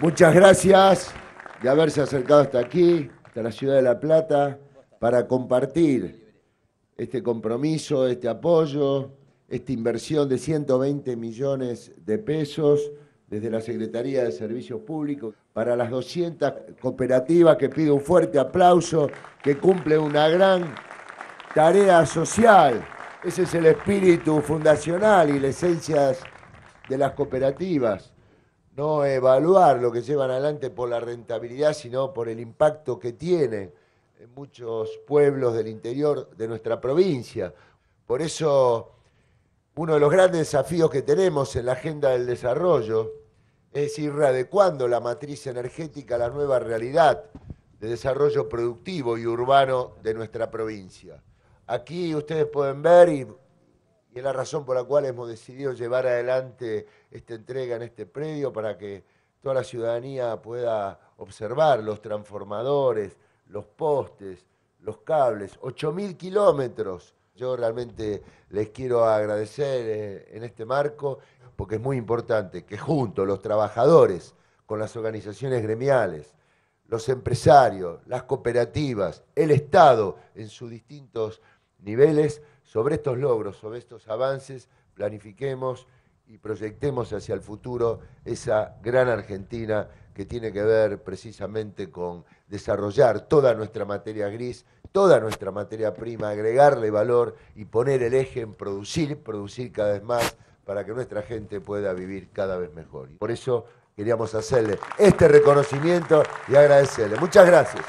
Muchas gracias de haberse acercado hasta aquí, hasta la ciudad de La Plata, para compartir este compromiso, este apoyo, esta inversión de 120 millones de pesos desde la Secretaría de Servicios Públicos para las 200 cooperativas que pido un fuerte aplauso, que cumple una gran tarea social. Ese es el espíritu fundacional y la esencia de las cooperativas no evaluar lo que llevan adelante por la rentabilidad, sino por el impacto que tiene en muchos pueblos del interior de nuestra provincia. Por eso, uno de los grandes desafíos que tenemos en la agenda del desarrollo es ir readecuando la matriz energética a la nueva realidad de desarrollo productivo y urbano de nuestra provincia. Aquí ustedes pueden ver y y es la razón por la cual hemos decidido llevar adelante esta entrega en este predio para que toda la ciudadanía pueda observar los transformadores, los postes, los cables, 8.000 kilómetros. Yo realmente les quiero agradecer eh, en este marco porque es muy importante que junto los trabajadores con las organizaciones gremiales, los empresarios, las cooperativas, el Estado en sus distintos niveles, sobre estos logros, sobre estos avances, planifiquemos y proyectemos hacia el futuro esa gran Argentina que tiene que ver precisamente con desarrollar toda nuestra materia gris, toda nuestra materia prima, agregarle valor y poner el eje en producir, producir cada vez más para que nuestra gente pueda vivir cada vez mejor. por eso queríamos hacerle este reconocimiento y agradecerle. Muchas gracias.